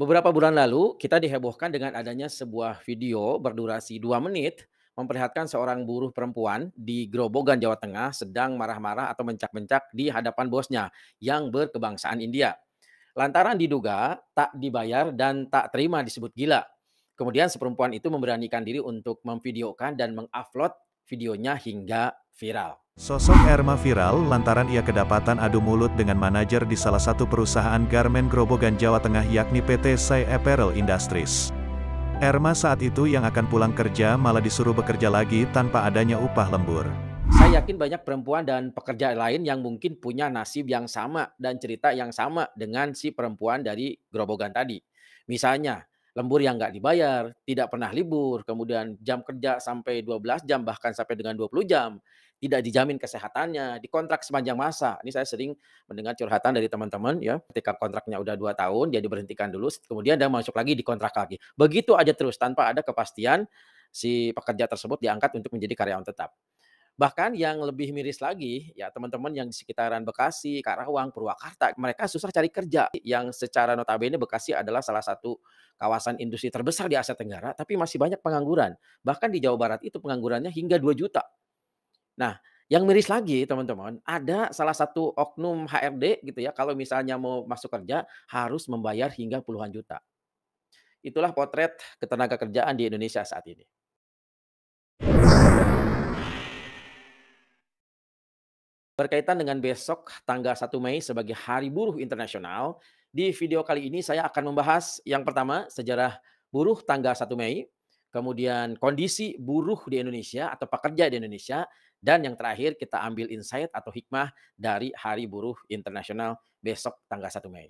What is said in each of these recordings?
Beberapa bulan lalu, kita dihebohkan dengan adanya sebuah video berdurasi 2 menit memperlihatkan seorang buruh perempuan di Grobogan, Jawa Tengah sedang marah-marah atau mencak-mencak di hadapan bosnya yang berkebangsaan India. Lantaran diduga tak dibayar dan tak terima disebut gila. Kemudian seperempuan itu memberanikan diri untuk memvideokan dan mengupload videonya hingga viral. Sosok Erma viral lantaran ia kedapatan adu mulut dengan manajer di salah satu perusahaan garmen Grobogan Jawa Tengah yakni PT Sai Apparel Industries. Erma saat itu yang akan pulang kerja malah disuruh bekerja lagi tanpa adanya upah lembur. Saya yakin banyak perempuan dan pekerja lain yang mungkin punya nasib yang sama dan cerita yang sama dengan si perempuan dari Grobogan tadi. Misalnya, lembur yang nggak dibayar, tidak pernah libur, kemudian jam kerja sampai 12 jam bahkan sampai dengan 20 jam tidak dijamin kesehatannya, dikontrak sepanjang masa. Ini saya sering mendengar curhatan dari teman-teman ya, ketika kontraknya udah dua tahun jadi berhentikan dulu, kemudian dia masuk lagi dikontrak lagi. Begitu aja terus tanpa ada kepastian si pekerja tersebut diangkat untuk menjadi karyawan tetap. Bahkan yang lebih miris lagi, ya teman-teman yang di sekitaran Bekasi, Karawang, Purwakarta, mereka susah cari kerja. Yang secara notabene Bekasi adalah salah satu kawasan industri terbesar di Asia Tenggara, tapi masih banyak pengangguran. Bahkan di Jawa Barat itu penganggurannya hingga 2 juta. Nah, yang miris lagi teman-teman, ada salah satu oknum HRD gitu ya, kalau misalnya mau masuk kerja harus membayar hingga puluhan juta. Itulah potret ketenaga kerjaan di Indonesia saat ini. Berkaitan dengan besok tanggal 1 Mei sebagai Hari Buruh Internasional, di video kali ini saya akan membahas yang pertama sejarah buruh tanggal 1 Mei, kemudian kondisi buruh di Indonesia atau pekerja di Indonesia, dan yang terakhir kita ambil insight atau hikmah dari Hari Buruh Internasional besok tanggal 1 Mei.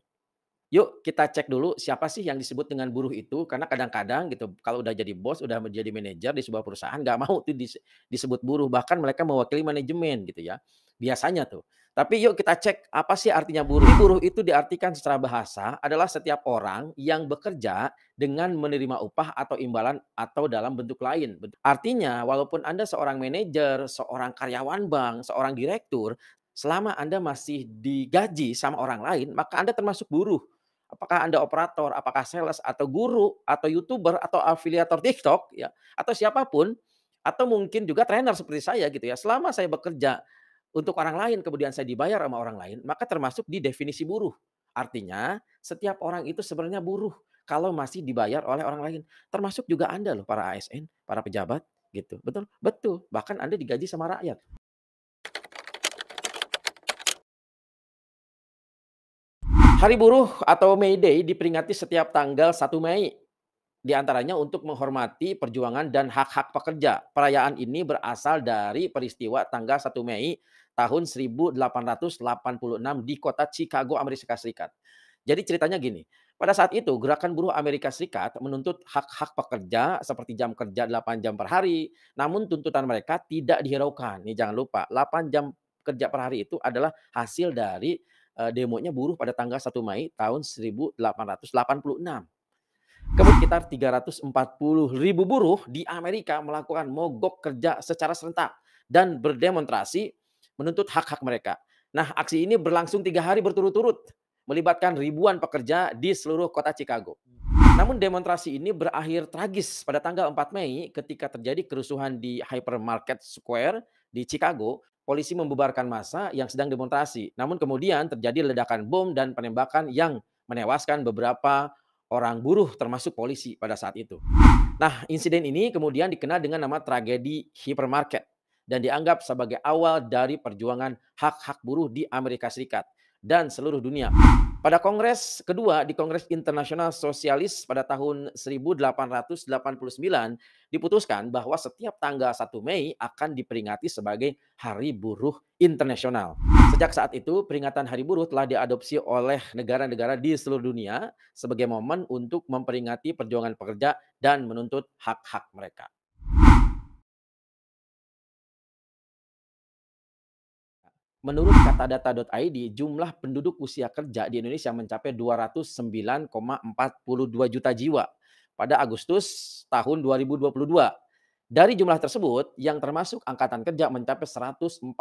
Yuk kita cek dulu siapa sih yang disebut dengan buruh itu karena kadang-kadang gitu kalau udah jadi bos udah menjadi manajer di sebuah perusahaan nggak mau tuh disebut buruh bahkan mereka mewakili manajemen gitu ya biasanya tuh tapi yuk kita cek apa sih artinya buruh. Buruh itu diartikan secara bahasa adalah setiap orang yang bekerja dengan menerima upah atau imbalan atau dalam bentuk lain. Artinya walaupun Anda seorang manajer, seorang karyawan bank, seorang direktur, selama Anda masih digaji sama orang lain, maka Anda termasuk buruh. Apakah Anda operator, apakah sales atau guru atau YouTuber atau afiliator TikTok ya atau siapapun atau mungkin juga trainer seperti saya gitu ya. Selama saya bekerja untuk orang lain kemudian saya dibayar sama orang lain, maka termasuk di definisi buruh. Artinya, setiap orang itu sebenarnya buruh kalau masih dibayar oleh orang lain. Termasuk juga Anda loh para ASN, para pejabat gitu. Betul? Betul. Bahkan Anda digaji sama rakyat. Hari Buruh atau May Day diperingati setiap tanggal 1 Mei di antaranya untuk menghormati perjuangan dan hak-hak pekerja. Perayaan ini berasal dari peristiwa tanggal 1 Mei tahun 1886 di kota Chicago, Amerika Serikat. Jadi ceritanya gini, pada saat itu gerakan buruh Amerika Serikat menuntut hak-hak pekerja seperti jam kerja 8 jam per hari, namun tuntutan mereka tidak dihiraukan. Nih jangan lupa, 8 jam kerja per hari itu adalah hasil dari eh, demonya buruh pada tanggal 1 Mei tahun 1886. Sekitar 340 ribu buruh di Amerika melakukan mogok kerja secara serentak dan berdemonstrasi menuntut hak-hak mereka. Nah, aksi ini berlangsung tiga hari berturut-turut, melibatkan ribuan pekerja di seluruh kota Chicago. Namun demonstrasi ini berakhir tragis pada tanggal 4 Mei ketika terjadi kerusuhan di Hypermarket Square di Chicago. Polisi membubarkan massa yang sedang demonstrasi. Namun kemudian terjadi ledakan bom dan penembakan yang menewaskan beberapa orang buruh termasuk polisi pada saat itu. Nah, insiden ini kemudian dikenal dengan nama tragedi hypermarket dan dianggap sebagai awal dari perjuangan hak-hak buruh di Amerika Serikat dan seluruh dunia. Pada kongres kedua di Kongres Internasional Sosialis pada tahun 1889 diputuskan bahwa setiap tanggal 1 Mei akan diperingati sebagai Hari Buruh Internasional. Sejak saat itu, peringatan Hari Buruh telah diadopsi oleh negara-negara di seluruh dunia sebagai momen untuk memperingati perjuangan pekerja dan menuntut hak-hak mereka. Menurut kata data.id, jumlah penduduk usia kerja di Indonesia mencapai 209,42 juta jiwa pada Agustus tahun 2022 dari jumlah tersebut, yang termasuk angkatan kerja mencapai 143,7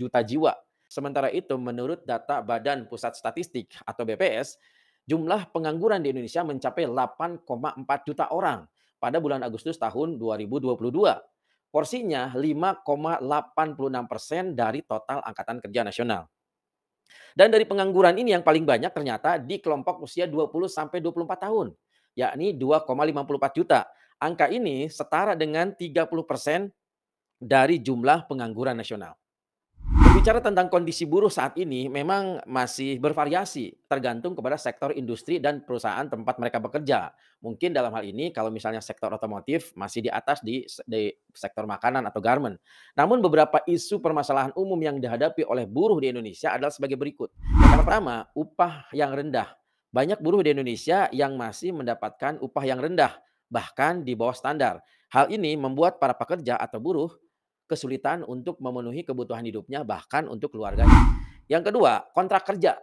juta jiwa. Sementara itu, menurut data Badan Pusat Statistik atau BPS, jumlah pengangguran di Indonesia mencapai 8,4 juta orang pada bulan Agustus tahun 2022. Porsinya 5,86 persen dari total Angkatan Kerja Nasional. Dan dari pengangguran ini yang paling banyak ternyata di kelompok usia 20 sampai 24 tahun, yakni 2,54 juta angka ini setara dengan 30 dari jumlah pengangguran nasional. Berbicara tentang kondisi buruh saat ini memang masih bervariasi tergantung kepada sektor industri dan perusahaan tempat mereka bekerja. Mungkin dalam hal ini kalau misalnya sektor otomotif masih di atas di, di sektor makanan atau garment. Namun beberapa isu permasalahan umum yang dihadapi oleh buruh di Indonesia adalah sebagai berikut. Yang pertama, upah yang rendah. Banyak buruh di Indonesia yang masih mendapatkan upah yang rendah bahkan di bawah standar. Hal ini membuat para pekerja atau buruh kesulitan untuk memenuhi kebutuhan hidupnya bahkan untuk keluarganya. Yang kedua, kontrak kerja.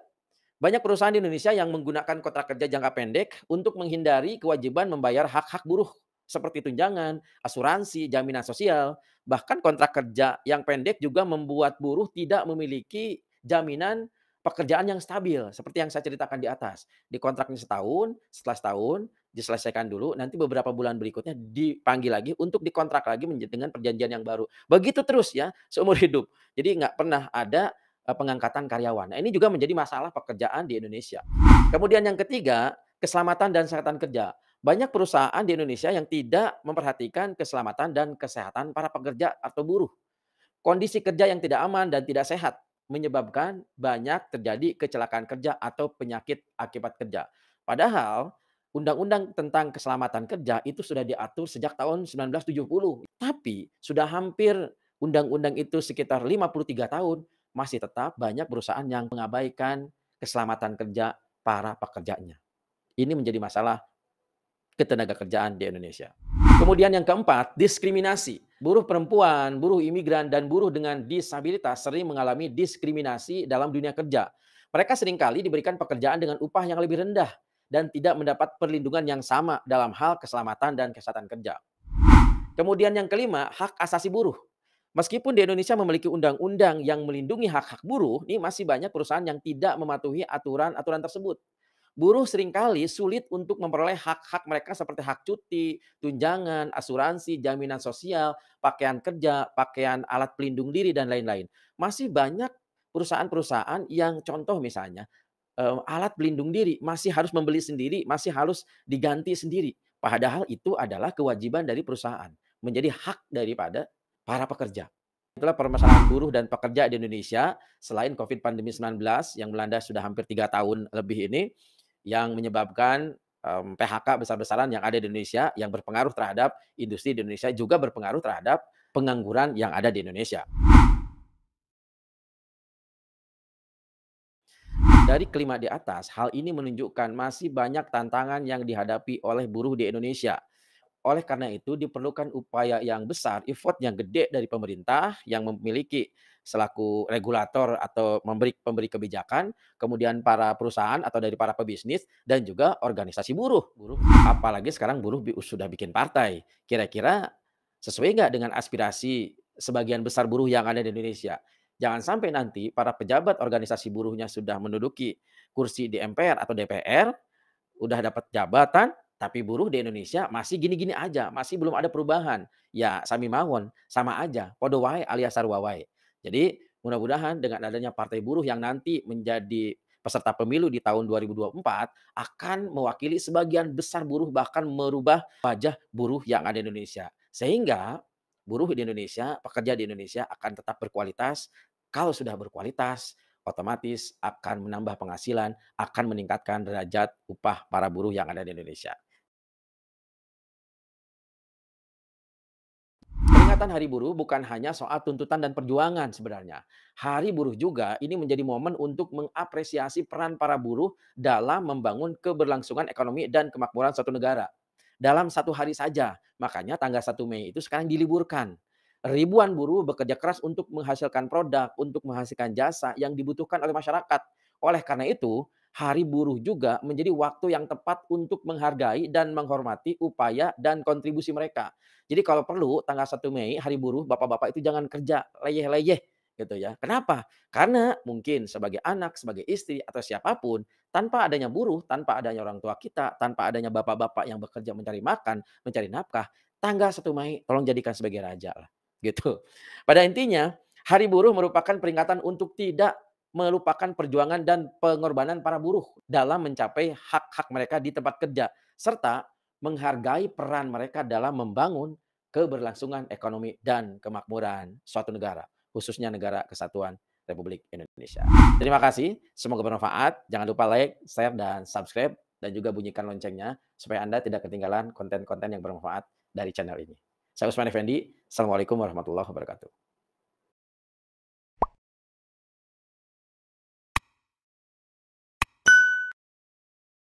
Banyak perusahaan di Indonesia yang menggunakan kontrak kerja jangka pendek untuk menghindari kewajiban membayar hak-hak buruh seperti tunjangan, asuransi, jaminan sosial. Bahkan kontrak kerja yang pendek juga membuat buruh tidak memiliki jaminan pekerjaan yang stabil seperti yang saya ceritakan di atas. Di kontraknya setahun, setelah setahun diselesaikan dulu, nanti beberapa bulan berikutnya dipanggil lagi untuk dikontrak lagi dengan perjanjian yang baru. Begitu terus ya seumur hidup. Jadi nggak pernah ada eh, pengangkatan karyawan. Nah, ini juga menjadi masalah pekerjaan di Indonesia. Kemudian yang ketiga, keselamatan dan kesehatan kerja. Banyak perusahaan di Indonesia yang tidak memperhatikan keselamatan dan kesehatan para pekerja atau buruh. Kondisi kerja yang tidak aman dan tidak sehat menyebabkan banyak terjadi kecelakaan kerja atau penyakit akibat kerja. Padahal Undang-undang tentang keselamatan kerja itu sudah diatur sejak tahun 1970. Tapi sudah hampir undang-undang itu sekitar 53 tahun masih tetap banyak perusahaan yang mengabaikan keselamatan kerja para pekerjanya. Ini menjadi masalah ketenaga kerjaan di Indonesia. Kemudian yang keempat, diskriminasi. Buruh perempuan, buruh imigran, dan buruh dengan disabilitas sering mengalami diskriminasi dalam dunia kerja. Mereka seringkali diberikan pekerjaan dengan upah yang lebih rendah dan tidak mendapat perlindungan yang sama dalam hal keselamatan dan kesehatan kerja. Kemudian yang kelima, hak asasi buruh. Meskipun di Indonesia memiliki undang-undang yang melindungi hak-hak buruh, ini masih banyak perusahaan yang tidak mematuhi aturan-aturan tersebut. Buruh seringkali sulit untuk memperoleh hak-hak mereka seperti hak cuti, tunjangan, asuransi, jaminan sosial, pakaian kerja, pakaian alat pelindung diri, dan lain-lain. Masih banyak perusahaan-perusahaan yang contoh misalnya uh, alat pelindung diri, masih harus membeli sendiri, masih harus diganti sendiri. Padahal itu adalah kewajiban dari perusahaan, menjadi hak daripada para pekerja. Itulah permasalahan buruh dan pekerja di Indonesia selain COVID pandemi 19 yang melanda sudah hampir tiga tahun lebih ini yang menyebabkan um, mmm, PHK besar-besaran yang ada di Indonesia yang berpengaruh terhadap industri di Indonesia juga berpengaruh terhadap pengangguran yang ada di Indonesia. Dari kelima di atas, hal ini menunjukkan masih banyak tantangan yang dihadapi oleh buruh di Indonesia. Oleh karena itu diperlukan upaya yang besar, effort yang gede dari pemerintah yang memiliki selaku regulator atau memberi pemberi kebijakan, kemudian para perusahaan atau dari para pebisnis dan juga organisasi buruh. Buruh apalagi sekarang buruh sudah bikin partai. Kira-kira sesuai nggak dengan aspirasi sebagian besar buruh yang ada di Indonesia? Jangan sampai nanti para pejabat organisasi buruhnya sudah menduduki kursi di MPR atau DPR, udah dapat jabatan, tapi buruh di Indonesia masih gini-gini aja, masih belum ada perubahan. Ya, sami mawon, sama aja, podo wae alias sarwa wae. Jadi, mudah-mudahan dengan adanya partai buruh yang nanti menjadi peserta pemilu di tahun 2024 akan mewakili sebagian besar buruh bahkan merubah wajah buruh yang ada di Indonesia. Sehingga buruh di Indonesia, pekerja di Indonesia akan tetap berkualitas. Kalau sudah berkualitas, otomatis akan menambah penghasilan, akan meningkatkan derajat upah para buruh yang ada di Indonesia. Peringatan Hari Buruh bukan hanya soal tuntutan dan perjuangan sebenarnya. Hari Buruh juga ini menjadi momen untuk mengapresiasi peran para buruh dalam membangun keberlangsungan ekonomi dan kemakmuran suatu negara dalam satu hari saja. Makanya tanggal 1 Mei itu sekarang diliburkan. Ribuan buruh bekerja keras untuk menghasilkan produk, untuk menghasilkan jasa yang dibutuhkan oleh masyarakat. Oleh karena itu, hari buruh juga menjadi waktu yang tepat untuk menghargai dan menghormati upaya dan kontribusi mereka. Jadi kalau perlu tanggal 1 Mei hari buruh bapak-bapak itu jangan kerja leyeh-leyeh gitu ya. Kenapa? Karena mungkin sebagai anak, sebagai istri atau siapapun tanpa adanya buruh, tanpa adanya orang tua kita, tanpa adanya bapak-bapak yang bekerja mencari makan, mencari nafkah, tangga satu Mei tolong jadikan sebagai raja lah. Gitu. Pada intinya, hari buruh merupakan peringatan untuk tidak melupakan perjuangan dan pengorbanan para buruh dalam mencapai hak-hak mereka di tempat kerja serta menghargai peran mereka dalam membangun keberlangsungan ekonomi dan kemakmuran suatu negara, khususnya negara kesatuan Republik Indonesia. Terima kasih, semoga bermanfaat. Jangan lupa like, share, dan subscribe, dan juga bunyikan loncengnya supaya Anda tidak ketinggalan konten-konten yang bermanfaat dari channel ini. Saya Usman Effendi, Assalamualaikum warahmatullahi wabarakatuh.